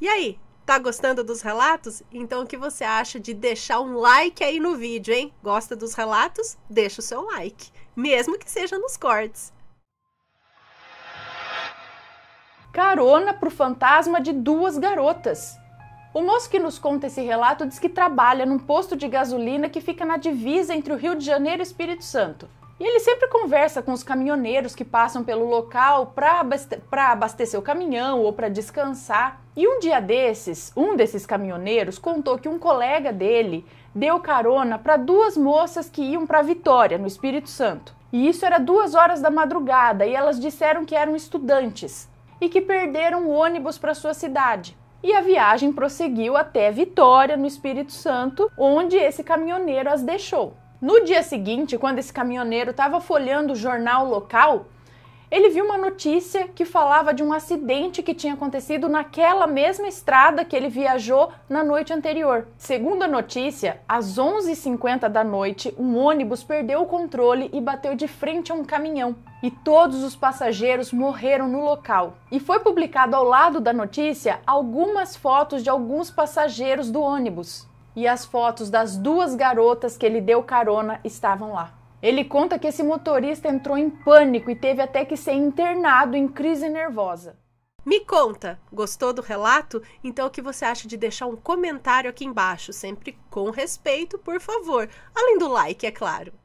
E aí, tá gostando dos relatos? Então o que você acha de deixar um like aí no vídeo, hein? Gosta dos relatos? Deixa o seu like, mesmo que seja nos cortes. Carona pro fantasma de duas garotas. O moço que nos conta esse relato diz que trabalha num posto de gasolina que fica na divisa entre o Rio de Janeiro e Espírito Santo. E ele sempre conversa com os caminhoneiros que passam pelo local para abaste abastecer o caminhão ou para descansar. E um dia desses, um desses caminhoneiros contou que um colega dele deu carona para duas moças que iam para Vitória, no Espírito Santo. E isso era duas horas da madrugada e elas disseram que eram estudantes e que perderam o ônibus para sua cidade. E a viagem prosseguiu até Vitória, no Espírito Santo, onde esse caminhoneiro as deixou. No dia seguinte, quando esse caminhoneiro estava folheando o jornal local, ele viu uma notícia que falava de um acidente que tinha acontecido naquela mesma estrada que ele viajou na noite anterior. Segundo a notícia, às 11h50 da noite, um ônibus perdeu o controle e bateu de frente a um caminhão. E todos os passageiros morreram no local. E foi publicado ao lado da notícia algumas fotos de alguns passageiros do ônibus e as fotos das duas garotas que ele deu carona estavam lá. Ele conta que esse motorista entrou em pânico e teve até que ser internado em crise nervosa. Me conta, gostou do relato? Então o que você acha de deixar um comentário aqui embaixo, sempre com respeito, por favor, além do like, é claro.